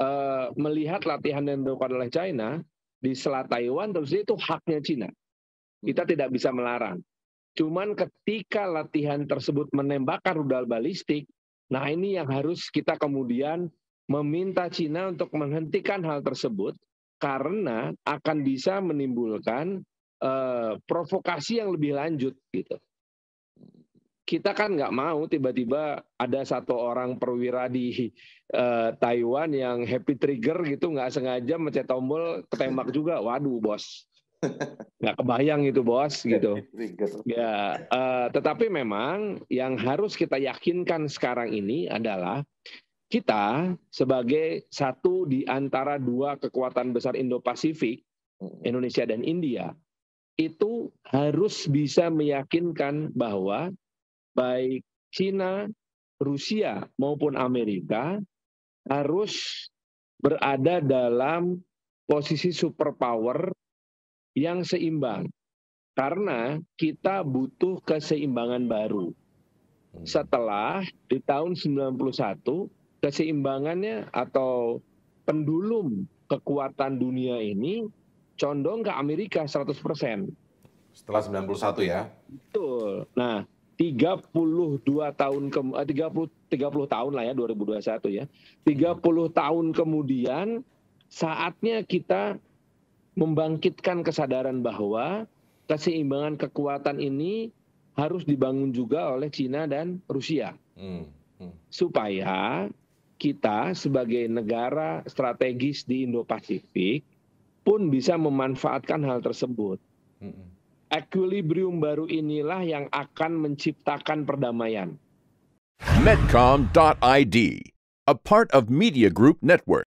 Eh, melihat latihan yang dilakukan oleh China di Selat Taiwan terus itu haknya China. Kita hmm. tidak bisa melarang. Cuman ketika latihan tersebut menembakkan rudal balistik, nah ini yang harus kita kemudian meminta China untuk menghentikan hal tersebut karena akan bisa menimbulkan uh, provokasi yang lebih lanjut gitu kita kan nggak mau tiba-tiba ada satu orang perwira di uh, Taiwan yang happy trigger gitu nggak sengaja mencet tombol ketembak juga waduh bos nggak kebayang itu bos gitu ya uh, tetapi memang yang harus kita yakinkan sekarang ini adalah kita sebagai satu di antara dua kekuatan besar Indo-Pasifik Indonesia dan India itu harus bisa meyakinkan bahwa baik China, Rusia maupun Amerika harus berada dalam posisi superpower yang seimbang. Karena kita butuh keseimbangan baru. Hmm. Setelah di tahun 91 keseimbangannya atau pendulum kekuatan dunia ini condong ke Amerika 100%. Setelah 91 ya. Betul. Nah, 32 tahun ke 30 30 tahun lah ya 2021 ya. 30 tahun kemudian saatnya kita membangkitkan kesadaran bahwa keseimbangan kekuatan ini harus dibangun juga oleh Cina dan Rusia. Hmm, hmm. Supaya kita sebagai negara strategis di Indo-Pasifik pun bisa memanfaatkan hal tersebut. Hmm, equilibrium baru inilah yang akan menciptakan perdamaian. Medcom.id, a part of Media Group Network.